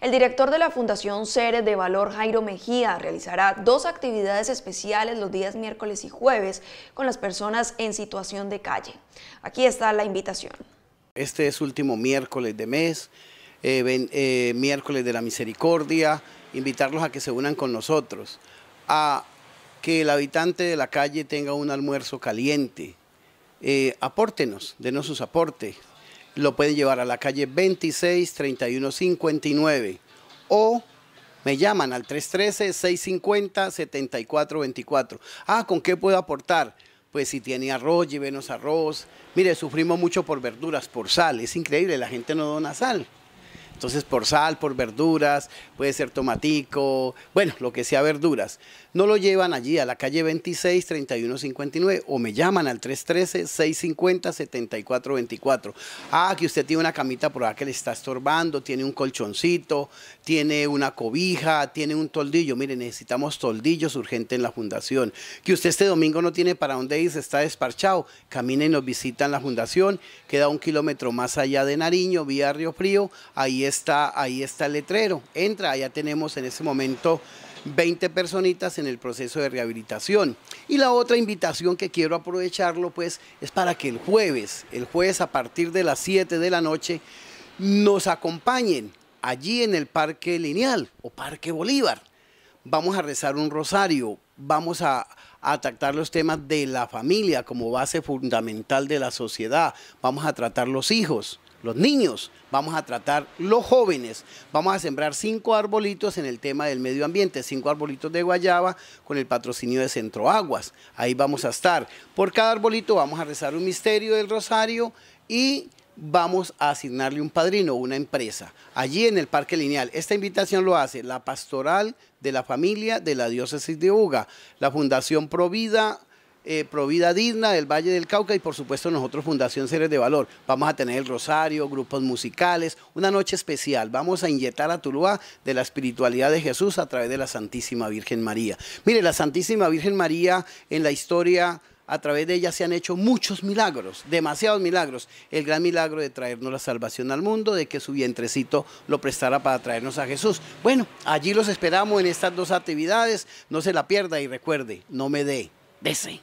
El director de la Fundación Seres de Valor, Jairo Mejía, realizará dos actividades especiales los días miércoles y jueves con las personas en situación de calle. Aquí está la invitación. Este es último miércoles de mes, eh, eh, miércoles de la misericordia, invitarlos a que se unan con nosotros, a que el habitante de la calle tenga un almuerzo caliente. Eh, apórtenos, denos sus aportes, lo pueden llevar a la calle 26 3159 o me llaman al 313-650-7424. Ah, ¿con qué puedo aportar? Pues si tiene arroz, llévenos arroz. Mire, sufrimos mucho por verduras, por sal. Es increíble, la gente no dona sal. Entonces, por sal, por verduras, puede ser tomatico, bueno, lo que sea verduras. No lo llevan allí a la calle 26 3159 o me llaman al 313 650 7424. Ah, que usted tiene una camita por acá que le está estorbando, tiene un colchoncito, tiene una cobija, tiene un toldillo. Mire, necesitamos toldillos urgente en la fundación. Que usted este domingo no tiene para dónde ir, se está desparchado. Camine y nos visita en la fundación. Queda un kilómetro más allá de Nariño, vía Río Frío. Ahí ahí está el letrero. Entra, ya tenemos en ese momento 20 personitas en el proceso de rehabilitación. Y la otra invitación que quiero aprovecharlo pues es para que el jueves, el jueves a partir de las 7 de la noche, nos acompañen allí en el Parque Lineal o Parque Bolívar. Vamos a rezar un rosario, vamos a, a tratar los temas de la familia como base fundamental de la sociedad, vamos a tratar los hijos, los niños, vamos a tratar los jóvenes, vamos a sembrar cinco arbolitos en el tema del medio ambiente, cinco arbolitos de guayaba con el patrocinio de Centro Aguas. Ahí vamos a estar. Por cada arbolito vamos a rezar un misterio del rosario y vamos a asignarle un padrino, una empresa, allí en el Parque Lineal. Esta invitación lo hace la Pastoral de la Familia de la Diócesis de Uga, la Fundación Provida, eh, Provida Digna del Valle del Cauca y por supuesto nosotros Fundación Seres de Valor. Vamos a tener el Rosario, grupos musicales, una noche especial. Vamos a inyectar a Tuluá de la espiritualidad de Jesús a través de la Santísima Virgen María. Mire, la Santísima Virgen María en la historia a través de ella se han hecho muchos milagros, demasiados milagros. El gran milagro de traernos la salvación al mundo, de que su vientrecito lo prestara para traernos a Jesús. Bueno, allí los esperamos en estas dos actividades. No se la pierda y recuerde, no me dé, dese.